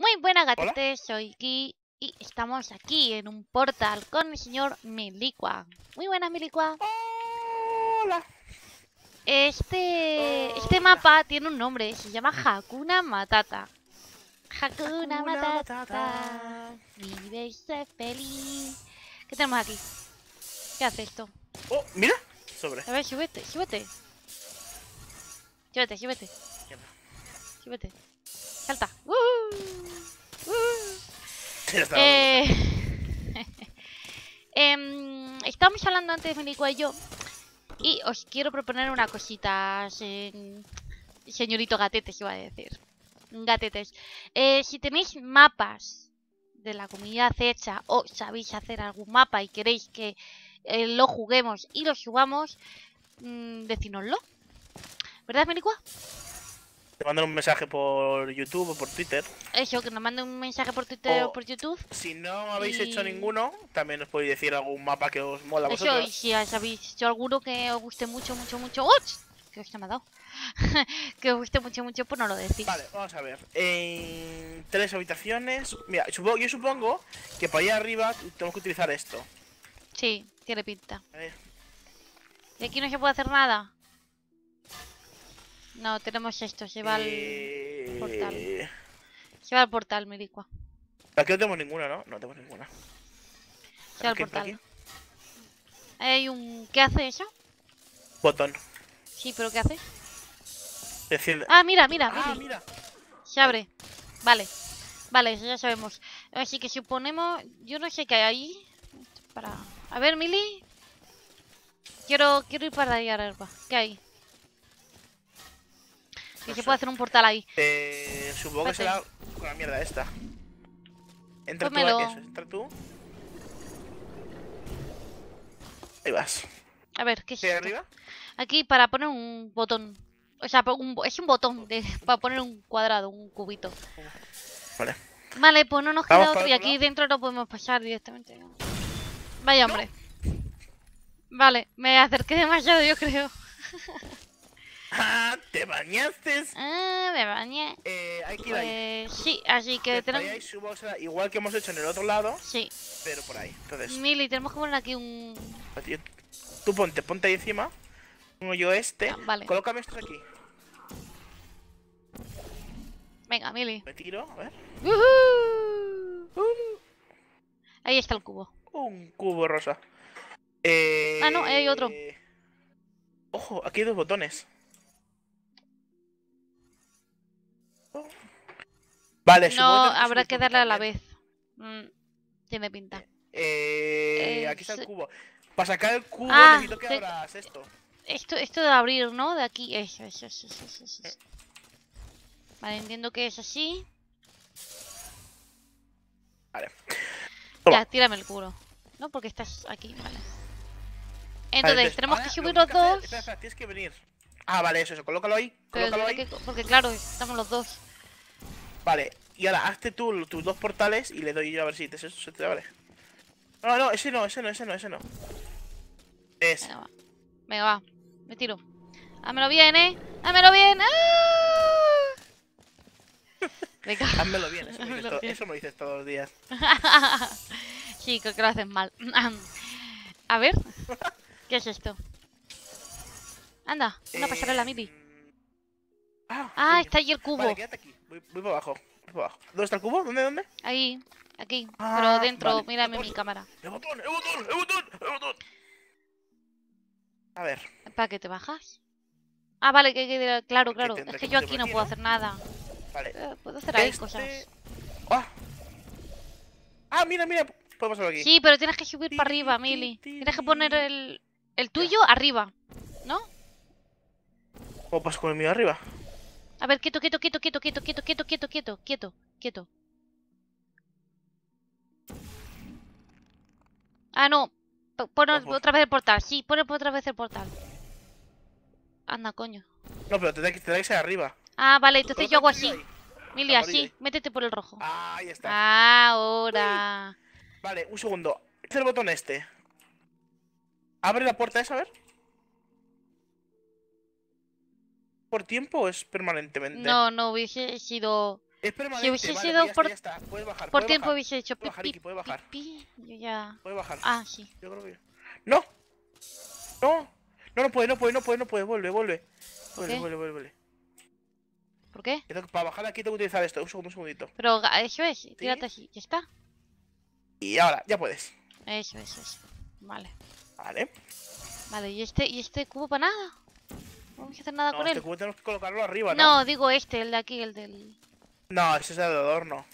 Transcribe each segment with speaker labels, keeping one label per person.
Speaker 1: Muy buenas gatitas, soy Ki y estamos aquí en un portal con el señor Miliqua. Muy buenas Miliqua. Hola. Este, este mapa tiene un nombre, se llama Hakuna Matata. Hakuna, Matata, vive y sé feliz. ¿Qué tenemos aquí? ¿Qué hace esto?
Speaker 2: Oh, mira, sobre. A ver,
Speaker 1: súbete, súbete. Súbete, súbete. Súbete salta. Eh, em, hablando antes, Menicua y yo, y os quiero proponer una cosita, señorito Gatetes, iba a decir. Gatetes. Eh, si tenéis mapas de la comunidad hecha o sabéis hacer algún mapa y queréis que eh, lo juguemos y lo jugamos mm, decínoslo. ¿Verdad, Menicua?
Speaker 2: te mandan un mensaje por YouTube o por Twitter.
Speaker 1: Eso, que nos manden un mensaje por Twitter o, por YouTube.
Speaker 2: Si no habéis hecho ninguno, también os podéis decir algún mapa que os mola a vosotros. Eso, y si
Speaker 1: habéis hecho alguno que os guste mucho, mucho, mucho... Que os he ha que os guste mucho, mucho, pues no lo decís. Vale, vamos a ver.
Speaker 2: tres habitaciones. Mira, yo supongo que para allá arriba tenemos que utilizar esto.
Speaker 1: Sí, tiene pinta. A ver. Y aquí no se puede hacer nada. No, tenemos esto, lleva al portal. Eh.
Speaker 2: portal.
Speaker 1: Lleva al portal, Miricua.
Speaker 2: Aquí no tenemos ninguna, ¿no? No tenemos ninguna. Lleva al portal.
Speaker 1: Hay un... ¿Qué hace eso? Botón. Sí, pero ¿qué hace?
Speaker 2: Ah, mira, mira,
Speaker 1: mira. Ah, mira. Se abre. Vale. Vale, eso ya sabemos. Así que suponemos... Yo no sé qué hay ahí. Para... A ver, Mili. Quiero, quiero ir para allá arriba. ¿Qué hay? Que se puede hacer un portal ahí.
Speaker 2: Eh, supongo que pues será con la mierda esta. Entra pues tú, entra tú. Ahí vas.
Speaker 1: A ver, ¿qué es esto? arriba? Aquí para poner un botón. O sea, es un botón para poner un cuadrado, un cubito. Vale. Vale, pues no nos queda otro y aquí dentro no podemos pasar directamente. Vaya hombre. Vale, me acerqué demasiado yo creo. Ah, ¿te bañaste? Ah, me bañé. Eh, hay que ir eh, sí, así que tenemos...
Speaker 2: igual que hemos hecho en el otro lado. Sí. Pero por ahí, entonces...
Speaker 1: Mili, tenemos que poner aquí un...
Speaker 2: Tú ponte, ponte ahí encima. Pongo yo este. Ah, vale. Colócame esto aquí. Venga, Mili. Me tiro, a ver.
Speaker 1: Uh
Speaker 2: Ahí está el cubo. Un cubo rosa. Eh... Ah, no, hay otro. Eh, ojo, aquí hay dos botones. Vale, No, habrá que darle a la
Speaker 1: vez. Mm, tiene pinta.
Speaker 2: Eh, eh, aquí está el cubo. Para sacar el cubo ah, necesito que abras esto.
Speaker 1: Esto, esto de abrir, ¿no? De aquí. Eso, eso, eso, Vale, entiendo que es así. Vale. Ya, tírame el cubo No, porque estás aquí, vale. Entonces, tenemos que subir los dos.
Speaker 2: tienes que venir. Ah, vale, eso, eso. Colócalo ahí. Colócalo ahí. porque claro, estamos los dos. Vale, y ahora hazte tú tus dos portales y le doy yo a ver si te, se, te No, no, ese no, ese no, ese no, ese no. Ese. Venga, va. Venga, va. Me tiro.
Speaker 1: Hazmelo bien, eh. Hazmelo bien. ¡Ah!
Speaker 2: Venga. bien, eso me, me, dices todos los días.
Speaker 1: Chico, que lo haces mal. a ver. ¿Qué es esto? Anda, una pasarela, eh, Mipi. Ah, ah está ahí el cubo. quédate
Speaker 2: aquí. Voy, para abajo. ¿Dónde está el cubo? ¿Dónde, dónde?
Speaker 1: Ahí, aquí. Ah, pero dentro, mírame mi cámara. ¡El botón, el
Speaker 2: botón, el botón, el botón! A ver.
Speaker 1: ¿Para qué te bajas? Ah, vale, que, claro, claro. Es que yo aquí no puedo hacer nada.
Speaker 2: Vale. Eh, puedo hacer ahí este- cosas. Ah. ah. mira, mira. Puedo pasarlo aquí. Sí,
Speaker 1: pero tienes que subir para arriba, Mili. Tienes que poner el, el tuyo arriba, ¿no?
Speaker 2: ¿Cómo pasas con el mío arriba?
Speaker 1: A ver, quieto, quieto, quieto, quieto, quieto, quieto, quieto, quieto, quieto, quieto, quieto. Ah, no. Pon otra vez el portal. Sí, pon otra vez el portal. Anda, coño.
Speaker 2: No, pero te que, que arriba.
Speaker 1: Ah, vale, entonces yo hago así. Mili, así. Métete por el rojo. Ah, ahí está. Ahora.
Speaker 2: Vale, un segundo. Este es el botón este? Abre la puerta esa, a ver. por tiempo o es permanentemente? No,
Speaker 1: no hubiese sido. Es permanente. Si hubiese sido por, ya está, por tiempo, hubiese hecho pipi. bajar, puede bajar. yo ya. Puede bajar. Ah, sí.
Speaker 2: Yo creo que. ¡No! ¡No! No, no puede, no puede, no puede, no puede. Vuelve, vuelve. Vuelve, vuelve, vuelve. ¿Por qué? para bajar aquí tengo que utilizar esto. uso un segundito.
Speaker 1: Pero eso es, tírate así. Ya está.
Speaker 2: Y ahora, ya puedes. Eso, es, eso.
Speaker 1: Vale. Vale. Vale, ¿y este, y este cubo para nada? hacer nada no, con tenemos que
Speaker 2: colocarlo arriba, ¿no? No,
Speaker 1: digo este, el de aquí, el del...
Speaker 2: No, ese es el de adorno.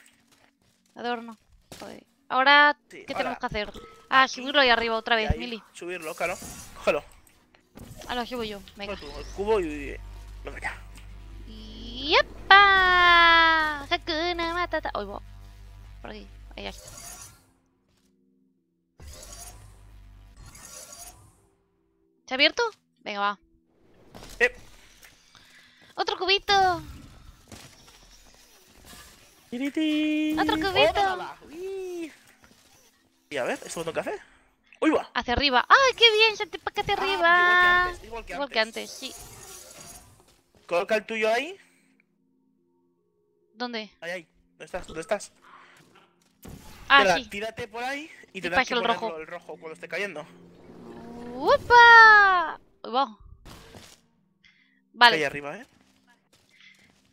Speaker 1: Adorno. Joder. Ahora, ¿qué tenemos que hacer? Ah, subirlo ahí arriba otra vez, Mili.
Speaker 2: Subirlo, claro. Cógelo.
Speaker 1: Ah, lo llevo yo. Venga. Tú,
Speaker 2: el cubo y... Venga ya.
Speaker 1: ¡Yepa! Hakuna Matata. Uy, wow. Por aquí. Ahí, está. ¿Se ha abierto? Venga, va. Eh, ¡Otro cubito!
Speaker 2: ¡Tiriti! ¡Otro cubito! Y a ver, ¿estoy que café?
Speaker 1: ¡Uy, va! Hacia arriba. ¡Ay, qué bien! ¡Ya te paquete ah, arriba! igual que antes, igual que antes. sí.
Speaker 2: Coloca el tuyo ahí. ¿Dónde? Ahí, ahí. ¿Dónde estás? ¿Dónde estás? Ah, sí. Tírate por ahí y te das el rojo. el rojo cuando esté cayendo. ¡Upa! Wow. Vale. arriba, ¿eh?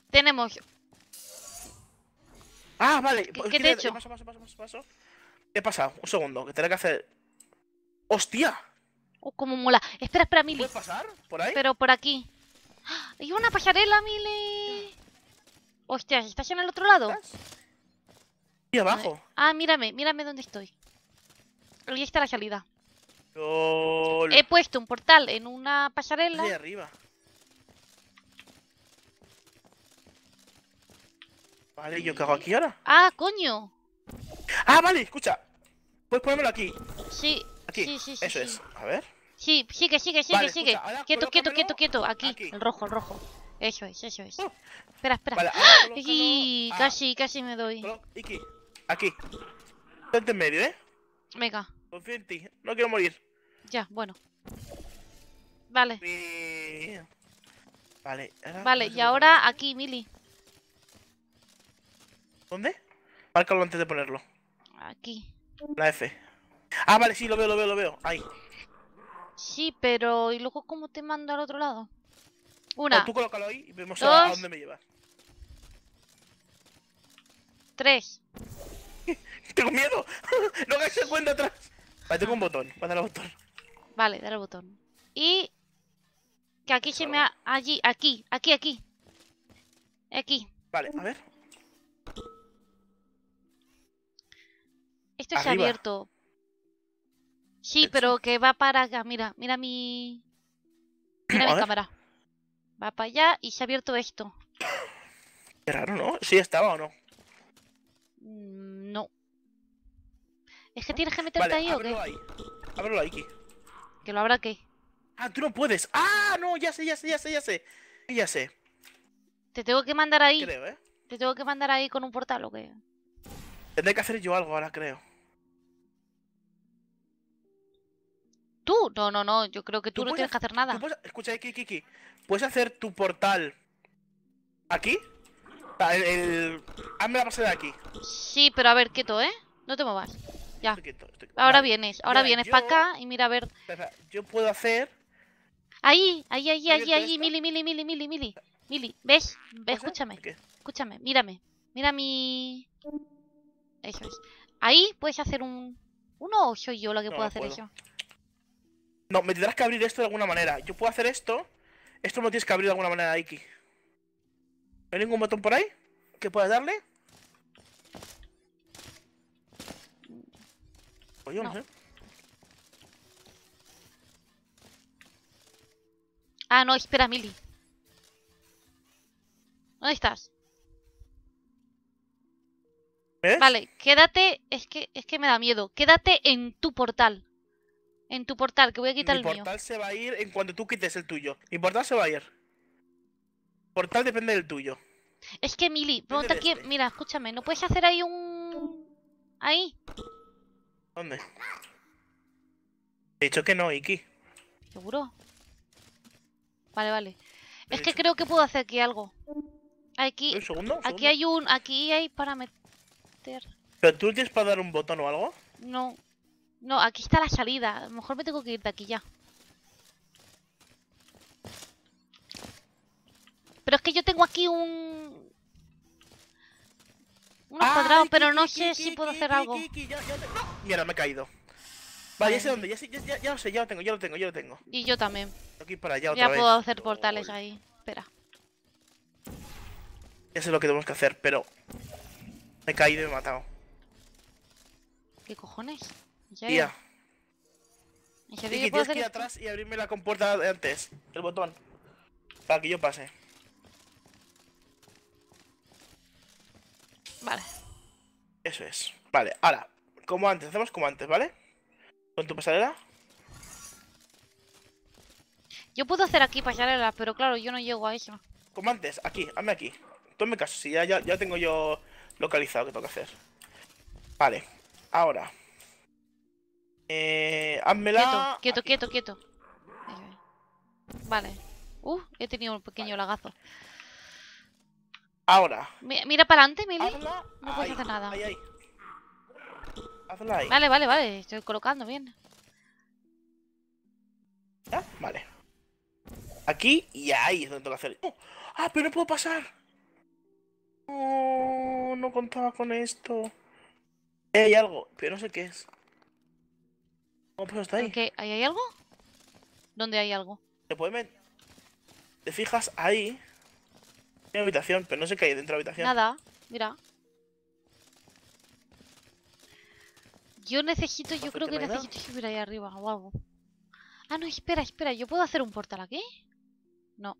Speaker 2: Tenemos. Ah, vale. ¿Qué, pues he hecho? Paso, paso, paso, paso. ¿Qué pasa? Un segundo, que tengo que hacer. ¡Hostia! Oh, como mola. Espera, espera, Mili. ¿Puedes pasar? ¿Por ahí? Pero por
Speaker 1: aquí. ¡Ah! ¡Hay una pasarela, Mili! Hostia, ¿estás en el otro lado? Y abajo. Ah, mírame, mírame dónde estoy. Ahí está la salida.
Speaker 2: He
Speaker 1: puesto un portal en una pasarela. Ahí arriba.
Speaker 2: Vale, ¿yo qué hago aquí ahora?
Speaker 1: Ah, coño.
Speaker 2: Ah, vale, escucha. Puedes ponérmelo aquí. Sí. Aquí. Sí, sí, sí, Eso es. A ver.
Speaker 1: Sí, sigue, sigue, sigue, sigue. quieto, quieto, quieto, quieto. Aquí. el rojo, el rojo. Eso es, eso es. Uh. Espera, espera. Vale, y casi, casi me doy. Iki,
Speaker 2: aquí. Ponte en medio, ¿eh? Venga. Confío en ti. No quiero morir.
Speaker 1: Ya, bueno. Vale.
Speaker 2: Vale, vale y
Speaker 1: ahora aquí, Mili.
Speaker 2: ¿Dónde? Márcalo antes de ponerlo.
Speaker 1: Aquí. La
Speaker 2: F. Ah, vale, sí, lo veo, lo veo, lo veo. Ahí.
Speaker 1: Sí, pero ¿y luego cómo te mando al otro lado?
Speaker 2: Una. tú colócalo ahí y vemos a dónde me llevas. Tres. Tengo miedo. no hagas el cuenta atrás. Vale, tengo un ah. botón. Voy a al botón.
Speaker 1: Vale, dale al botón. Y. Que aquí se me ha. Allí, aquí, aquí, aquí. Aquí.
Speaker 2: Vale, a ver.
Speaker 1: Esto se ha abierto. Sí, pero que va para acá. Mira, mira mi. Mira mi cámara. Va para allá y se ha abierto esto.
Speaker 2: Qué raro, ¿no? ¿Sí estaba o no?
Speaker 1: Mm, no. ¿Es que ah, tienes que meterte ahí o qué? Ahí.
Speaker 2: Ábrelo ahí, ¿Que lo habrá qué? Ah, tú no puedes. ¡Ah! No, ya sé, ya sé, ya sé, ya sé. Ya sé.
Speaker 1: Te tengo que mandar ahí. ¿eh? Te tengo que mandar ahí con un portal o qué.
Speaker 2: Tendré que hacer yo algo ahora, creo.
Speaker 1: Tú, no, no, no, yo creo que tú, no tienes que hacer nada.
Speaker 2: escucha, eh, Kiki, Kiki, ¿puedes hacer tu portal aquí? Hazme la de aquí.
Speaker 1: Sí, pero a ver, quieto, ¿eh? No te muevas. Ya. Ahora vienes, ahora vienes para acá y mira a ver.
Speaker 2: Yo puedo hacer.
Speaker 1: Ahí, ahí, ahí, ahí, ahí, mili, mili, mili, mili, mili. Mili, ¿ves? Escúchame. Escúchame, mírame. Mira mi. Eso Ahí puedes hacer un. ¿Uno o soy yo la que puedo hacer puedo. eso?
Speaker 2: No, me tendrás que abrir esto de alguna manera. Yo puedo hacer esto. Esto me tienes que abrir de alguna manera, Iki. hay ningún botón por ahí? ¿Que puedas darle? Oye, no.
Speaker 1: Ah, no, espera, Mili. ¿Dónde estás? Vale, quédate. Es que, es que me da miedo. Quédate en tu portal en tu portal, que voy a quitar el mío. Mi
Speaker 2: portal se va a ir en cuanto tú quites el tuyo. Mi portal se va a ir. Portal depende del tuyo.
Speaker 1: Es que, Mili, pregunta aquí. Este. Mira, escúchame, ¿no puedes hacer ahí un. Ahí?
Speaker 2: ¿Dónde? He dicho que no, Iki.
Speaker 1: ¿Seguro? Vale, vale. Es que creo que puedo hacer aquí algo. Aquí. Aquí hay un. Aquí hay para meter.
Speaker 2: ¿Pero tú tienes para dar un botón o algo?
Speaker 1: No. No, aquí está la salida. A lo mejor me tengo que ir de aquí ya. Pero es que yo tengo aquí un... Un cuadrado, pero no sé si puedo hacer algo.
Speaker 2: Mira, me he caído. Vale, ya sé dónde, ya, lo sé, ya lo tengo, ya lo tengo, ya lo tengo. Y yo también. ya puedo
Speaker 1: hacer portales ahí. Espera.
Speaker 2: Eso es lo que tenemos que hacer, pero... Me he caído y me he matado. ¿Qué cojones? Ya. Tía. tienes que ir atrás y abrirme la compuerta de antes, el botón. Para que yo pase. Vale. Eso es. Vale, ahora, como antes, hacemos como antes, ¿vale? Con tu pasarela.
Speaker 1: Yo puedo hacer aquí pasarela, pero claro, yo no llego a eso.
Speaker 2: Como antes, aquí, hazme aquí. Tome caso, si ya, ya tengo yo localizado que tengo que hacer. Vale, ahora. Eh, házmela... Quieto,
Speaker 1: quieto, quieto, Vale. Uh, he tenido un pequeño lagazo. Ahora. Mira, para adelante, Mili. No puedes hacer nada.
Speaker 2: Hazla ahí. Vale,
Speaker 1: vale, vale. Estoy colocando
Speaker 2: bien. ¿Ya? Vale. Aquí y ahí es donde tengo que hacer. ¡Oh! ¡Ah, pero no puedo pasar! no contaba con esto. Eh, hay algo, pero no sé qué es.
Speaker 1: ¿Cómo ahí? ¿Qué? hay algo? ¿Dónde hay algo?
Speaker 2: Te puedes ver. Te fijas ahí. Hay una habitación, pero no sé qué hay dentro de la habitación.
Speaker 1: Nada, mira. Yo necesito, yo creo que necesito subir ahí arriba, algo Ah, no, espera, espera, ¿yo puedo hacer un portal aquí? No.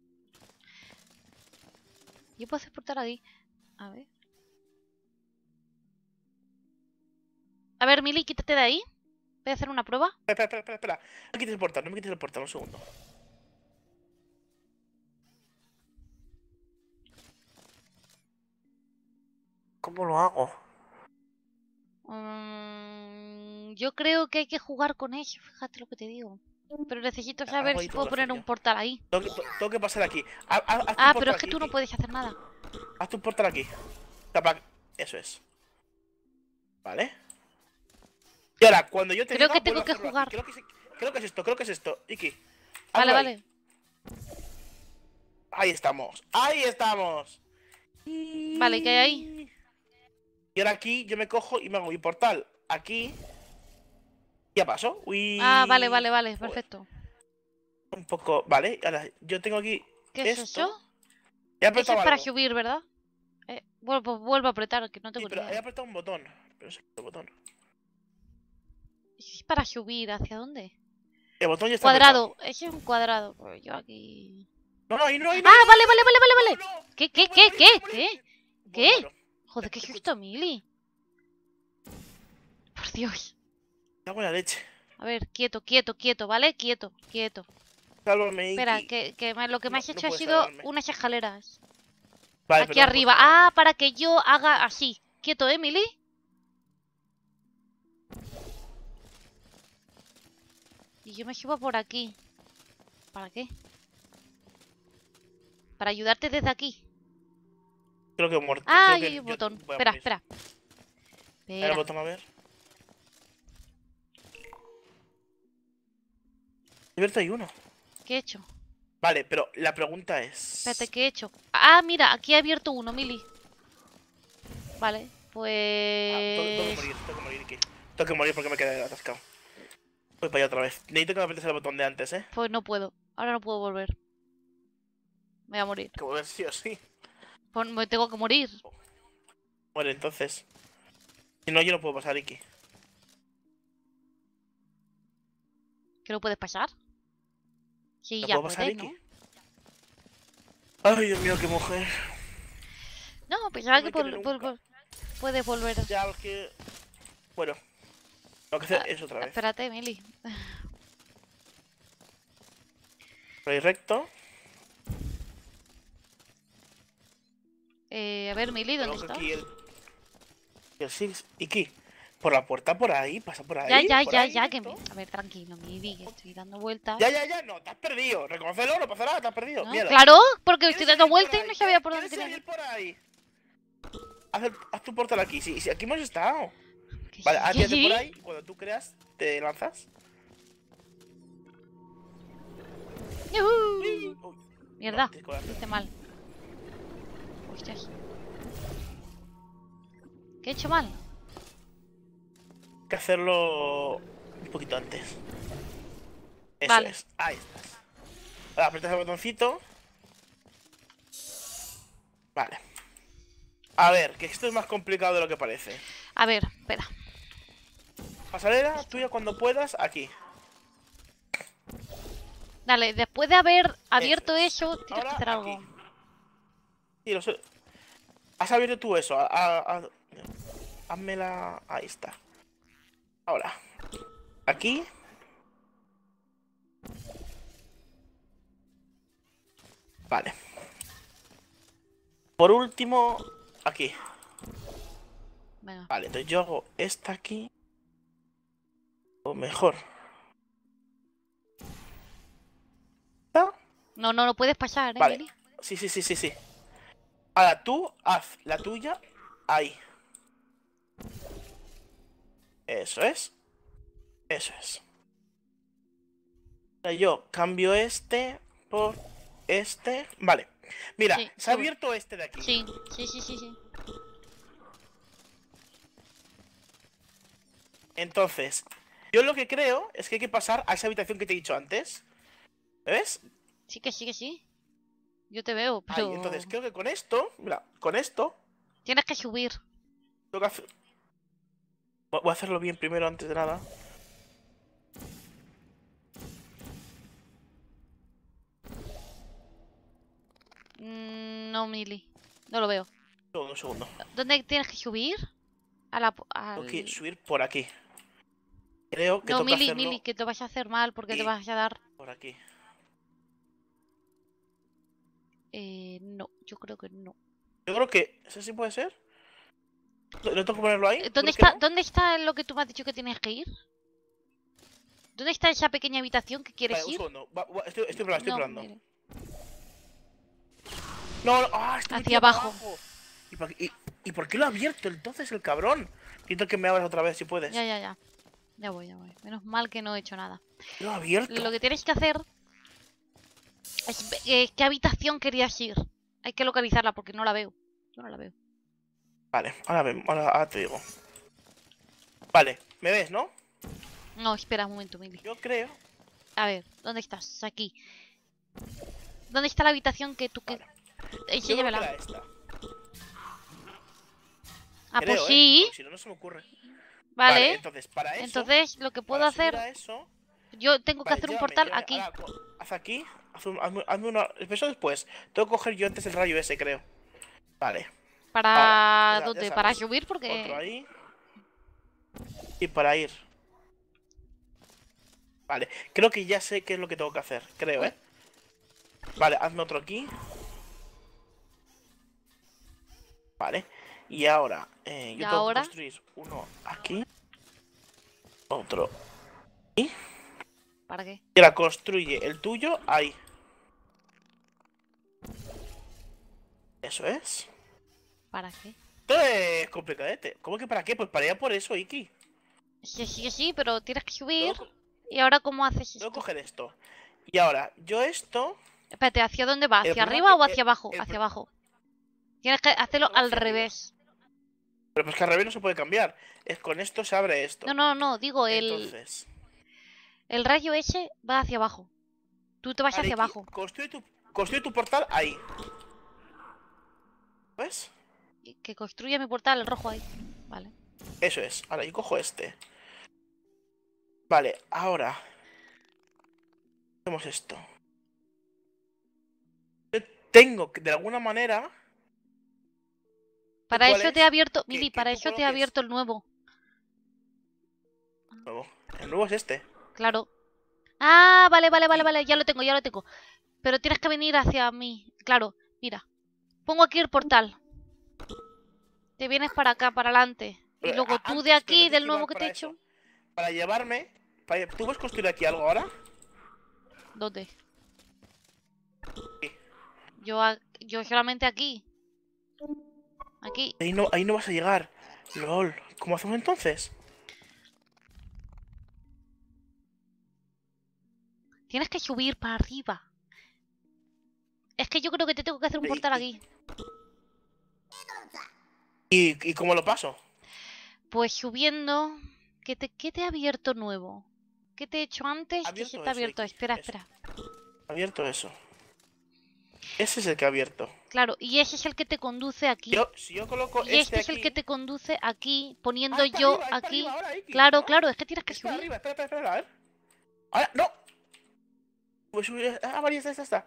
Speaker 1: Yo puedo hacer portal aquí. A ver. A ver, Mili, quítate de ahí. Voy a hacer
Speaker 2: una prueba. Espera, espera, espera, espera. No me quites el portal, no me quites el portal, un segundo. ¿Cómo lo hago?
Speaker 1: Mm, yo creo que hay que jugar con ellos, fíjate lo que te digo. Pero necesito saber si puedo poner un portal ahí.
Speaker 2: Tengo que, pasar aquí. ah, pero es que tú no
Speaker 1: puedes hacer nada.
Speaker 2: Haz tu portal aquí. Eso es. Vale. Y ahora, cuando yo te Creo que tengo que jugar. Creo que, es, esto, creo que es esto. Iki. Vale, vale. Ahí estamos. Ahí estamos. Vale, ¿qué hay ahí? Y ahora aquí yo me cojo y me hago mi portal. Aquí. Ya paso. Ah, vale, vale, vale. Perfecto. Un poco. Vale, ahora yo tengo aquí.
Speaker 1: ¿Qué es eso? eso es para subir, ¿verdad? Eh, vuelvo, vuelvo a apretar, que no tengo pero idea. He apretado
Speaker 2: un botón. Pero sé botón para
Speaker 1: subir? ¿Hacia dónde?
Speaker 2: El botón ya está Cuadrado. Ese es un cuadrado. Pero yo aquí...
Speaker 1: No, no, ahí no, Ah, vale, vale, vale, vale, vale. ¿Qué, qué, qué, qué, qué? ¿Qué? Joder, qué justo Mili. Por Dios. leche. A ver, quieto, quieto, quieto, ¿vale? Quieto, quieto.
Speaker 2: Espera,
Speaker 1: que, que, lo que me has hecho ha sido unas escaleras.
Speaker 2: Aquí arriba.
Speaker 1: Pues, ah, para que yo haga así. Quieto, ¿eh, Mili? yo me llevo por aquí. ¿Para qué? Para ayudarte desde aquí.
Speaker 2: Creo que muerto. Ah, hay un botón. Espera, espera, espera. el botón a ver. abierto hay uno. ¿Qué he hecho? Vale, pero la pregunta es... Espérate,
Speaker 1: ¿qué he hecho? Ah, mira, aquí he abierto uno, Mili. Vale, pues... Ah, tengo, que
Speaker 2: morir, tengo que morir aquí. Tengo que morir porque me quedé atascado. Pues para allá otra vez. Necesito que me apretes el botón de antes, ¿eh?
Speaker 1: Pues no puedo. Ahora no puedo volver.
Speaker 2: Me voy a morir. Que volver sí o sí.
Speaker 1: Pues me tengo que morir.
Speaker 2: Muere entonces. Si no, yo no puedo pasar, Iki.
Speaker 1: ¿Que no puedes pasar? Sí, ya puedo pasar, Iki?
Speaker 2: Ay, Dios mío, qué mujer.
Speaker 1: No, pensaba pues que, por... puedes volver. Ya, que...
Speaker 2: Bueno. Tengo que hacer ah, eso otra vez.
Speaker 1: Espérate, Mili. Rey recto. Eh, a ver, Mili, ¿dónde está? Aquí el...
Speaker 2: el six. por la puerta por ahí, pasa por ahí. Ya, ya, ya, ya, que me... A ver, tranquilo, Mili, que estoy dando vueltas. Ya, ya, ya, no, te has perdido. Reconocelo, no pasa nada, te has perdido. Claro,
Speaker 1: porque estoy dando vueltas y no sabía por dónde ir.
Speaker 2: por ahí? Haz, tu portal aquí, sí, sí, aquí hemos estado. Vale, atírate ah, por ahí cuando tú creas, te lanzas.
Speaker 1: Mierda, no, hice mal. Hostias. ¿Qué he hecho mal?
Speaker 2: Hay que hacerlo un poquito antes. Eso vale. es. Ahí estás. Ahora apretas el botoncito. Vale. A ver, que esto es más complicado de lo que parece. A ver, espera. Pasadera, tuya cuando puedas, aquí.
Speaker 1: Dale, después de haber abierto eh, eso, tienes que hacer algo.
Speaker 2: Sí, lo sé. Has abierto tú eso. A, Ahí está. Ahora. Aquí. Vale. Por último, aquí. Vale, entonces yo hago esta aquí o mejor.
Speaker 1: No, no, lo puedes pasar, ¿eh? Vale.
Speaker 2: Sí, sí, sí, sí, sí. Ahora tú haz la tuya ahí. Eso es. Eso es. Yo cambio este por este. Vale. Mira, se ha abierto este de aquí. sí, sí, sí, sí. Entonces, yo lo que creo es que hay que pasar a esa habitación que te he dicho antes. ves? Sí, que sí, que sí. Yo te veo, pero. entonces creo que con esto, mira, con esto. Tienes que subir. Voy a hacerlo bien primero antes de nada.
Speaker 1: Mm, no, Milly No lo veo.
Speaker 2: Un segundo, un segundo.
Speaker 1: ¿Dónde tienes que subir? A la. Tengo que
Speaker 2: subir por aquí. Creo que no, Mili, hacerlo... Mili,
Speaker 1: que te vas a hacer mal porque te vas a dar. Por aquí. Eh, no, yo creo que no.
Speaker 2: Yo creo que. ¿Eso sí puede ser? ¿No tengo que ponerlo ahí? Eh, ¿Dónde está,
Speaker 1: ¿Dónde está lo que tú me has dicho que tienes que ir? ¿Dónde está esa pequeña habitación que quieres ir? Un segundo.
Speaker 2: estoy, probando, No, no, Ah, Hacia abajo. ¿Y, por, ¿Y, por, qué lo ha abierto entonces el cabrón? Quiero que me abras otra vez si puedes. Ya, ya, ya.
Speaker 1: Ya voy, ya voy. Menos mal que no he hecho nada.
Speaker 2: Lo abierto. Lo
Speaker 1: que tienes que hacer eh, qué habitación querías ir. Hay que localizarla porque no la veo. Yo no la veo.
Speaker 2: Vale, ahora, te digo. Vale, ¿me ves, no?
Speaker 1: No, espera un momento, Mili. Yo creo. A ver, ¿dónde estás? Aquí. ¿Dónde está la habitación que tú que...
Speaker 2: Ah, pues ¿eh? sí. Si no, no se me ocurre. Vale. entonces, para eso, entonces,
Speaker 1: lo que puedo hacer... yo tengo que hacer un portal aquí.
Speaker 2: haz aquí. hazme, hazme una... Eso después. Tengo que coger yo antes el rayo ese, creo. Vale.
Speaker 1: ¿Para ¿Para subir? Porque...
Speaker 2: Y para ir. Vale. Creo que ya sé qué es lo que tengo que hacer. Creo, ¿eh? Vale, hazme otro aquí. Vale. Y ahora, eh, yo tengo ahora? que uno aquí, otro y ¿Para qué? Y la construye el tuyo ahí. Eso es. ¿Para qué? Esto es complicadete. ¿Cómo que para qué? Pues para allá por eso, Iki. Sí, sí, sí, pero tienes que subir. ¿Y ahora cómo haces esto? Voy coger esto. Y ahora, yo esto... Espérate, ¿hacia dónde
Speaker 1: va? ¿Hacia arriba o hacia abajo? Hacia abajo. Tienes que hacerlo al revés.
Speaker 2: Pero pues que al revés no se puede cambiar. Es con esto se abre esto. No,
Speaker 1: no, no, digo el... Entonces... el rayo ese va hacia abajo. Tú te vas hacia abajo. Construye tu,
Speaker 2: construye tu portal ahí. ¿Ves?
Speaker 1: Que construya mi portal el rojo ahí. Vale.
Speaker 2: Eso es. Ahora yo cojo este. Vale, ahora hacemos esto. Yo tengo que de alguna manera para eso
Speaker 1: te he abierto, Billy, para eso te he abierto el nuevo.
Speaker 2: ¿Nuevo? Oh, el nuevo es este.
Speaker 1: Claro. Ah, vale, vale, vale, vale, ya lo tengo, ya lo tengo. Pero tienes que venir hacia mí. Claro, mira. Pongo aquí el portal. Te vienes para acá, para adelante. y luego tú de aquí, del nuevo que
Speaker 2: te he hecho. Para llevarme. ¿Tú ¿Tú puedes construir aquí algo ahora?
Speaker 1: ¿Dónde? Yo, yo solamente aquí. Aquí.
Speaker 2: Ahí no, ahí no vas a llegar. LOL, ¿cómo hacemos entonces?
Speaker 1: Tienes que subir para arriba. Es que yo creo que te tengo que hacer un portal aquí.
Speaker 2: ¿Y, cómo lo paso?
Speaker 1: Pues subiendo. ¿Qué te, ha abierto nuevo? ¿Qué te he hecho antes? ¿Qué te ha abierto? Espera, espera.
Speaker 2: Abierto eso. Ese es el que ha abierto.
Speaker 1: Claro, y ese es el que te conduce aquí. Yo, si yo coloco y este, este es el que te conduce aquí, poniendo ah, yo aquí. claro, claro, es que tienes que subir. Arriba,
Speaker 2: espera, espera, espera, a ver.
Speaker 1: Ahora, no. Voy a subir. Eh, ah, vale, está, está,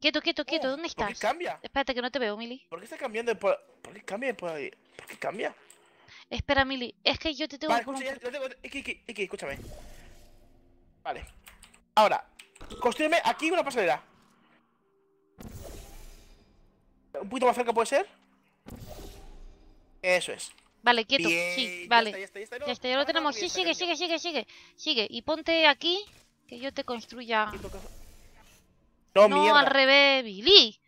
Speaker 1: Quieto, quieto, quieto, oh, ¿dónde estás? ¿Por qué cambia? Espérate que no te veo, Mili.
Speaker 2: ¿Por qué está cambiando? ¿Por, ¿Por qué cambia? ¿Por, ¿Por qué cambia?
Speaker 1: Espera, Mili, es que yo te tengo vale, que... Escucha, ya, ya
Speaker 2: tengo... Iki, escúchame. Vale. Ahora, Construyeme aquí una pasarela. Un poquito más cerca puede ser. Eso es.
Speaker 1: Vale, quieto. Sí, vale. Ya está, ya está, ya está. ya, está, ya lo tenemos. sí, sigue, sigue, sigue, sigue. Sigue. Y ponte aquí que yo te construya. No, mierda. al revés, Billy.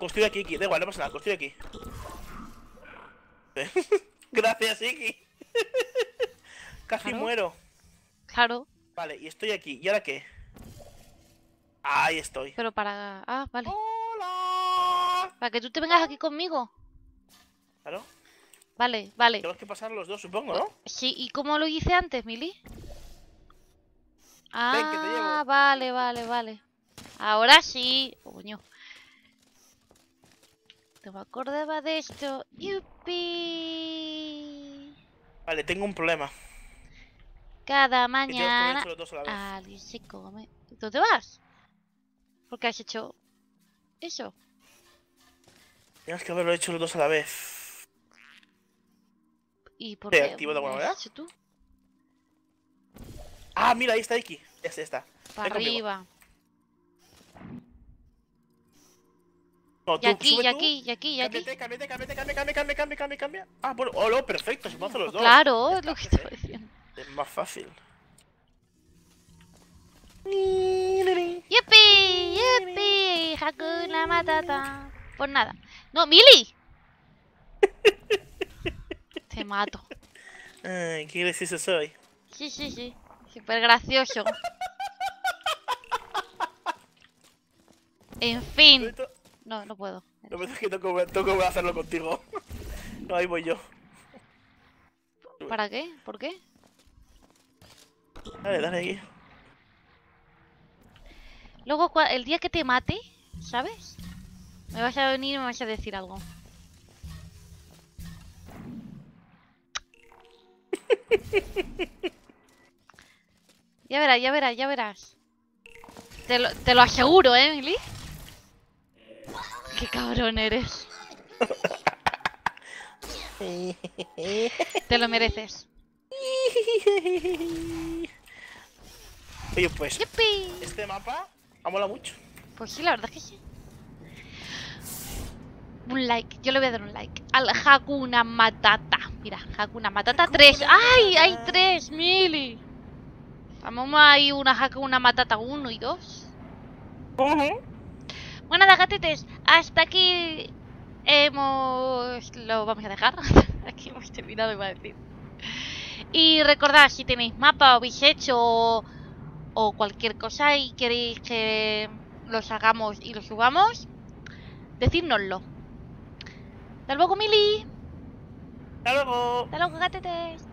Speaker 2: Construye aquí, Iki. Da igual, no pasa nada. Construye aquí. Gracias, Iki.
Speaker 1: Casi muero. Claro.
Speaker 2: Vale, y estoy aquí. ¿Y ahora qué? Ahí estoy.
Speaker 1: Pero para... Ah, vale.
Speaker 2: ¡Hola!
Speaker 1: Para que tú te vengas aquí conmigo. Claro. Vale, vale. Tenemos que pasar
Speaker 2: los dos, supongo,
Speaker 1: ¿no? Sí, ¿y como lo hice antes, Mili? Ah, vale, vale, vale. Ahora sí. Oh, coño. te me acordaba de esto. ¡Yupi!
Speaker 2: Vale, tengo un problema.
Speaker 1: Cada mañana alguien se come. ¿Dónde vas? ¿Por qué has hecho eso?
Speaker 2: Tienes que haberlo hecho los dos a la vez. ¿Y por qué? ¿Te activo de alguna manera? tú? Ah, mira, ahí está Iki. Ya está, está. Para arriba. y aquí, y aquí, y aquí, y aquí. Cámbiate, cámbiate, cámbiate, cámbiate, cámbiate, cámbiate, Ah, bueno, oh, perfecto, se pueden hacer los dos. Claro, es lo que estaba diciendo. Es más fácil.
Speaker 1: ¡Yupi! ¡Yupi! Hakuna Matata. Por nada. ¡No, Mili! Te mato.
Speaker 2: Ay, qué gracioso soy.
Speaker 1: Sí, sí, sí. Súper gracioso. en fin. No, no puedo.
Speaker 2: Lo que es que tengo, que hacerlo contigo. No, ahí voy yo.
Speaker 1: ¿Para qué? ¿Por qué? ver, dale aquí. Luego, el día que te mate, ¿sabes? Me vas a venir y me vas a decir algo. Ya verás, ya verás, ya verás. Te lo, te lo aseguro, ¿eh, Qué cabrón eres. te lo
Speaker 2: mereces. Oye, pues. Este mapa ha molado mucho. Pues sí, la verdad es que sí.
Speaker 1: Un like, yo le voy a dar un like. Al Hakuna Matata. Mira, Hakuna Matata 3. ¡Ay! ¡Hay 3, Mili! Vamos ir una Hakuna Matata 1 y 2. ¿Cómo Bueno, gatetes, hasta aquí hemos... Lo vamos a dejar. aquí hemos terminado, iba a decir. Y recordad, si tenéis mapa o habéis hecho o cualquier cosa y queréis que los hagamos y los subamos, decídnoslo. ¡Hasta luego, Mili! ¡Hasta luego! ¡Hasta luego, gatetes!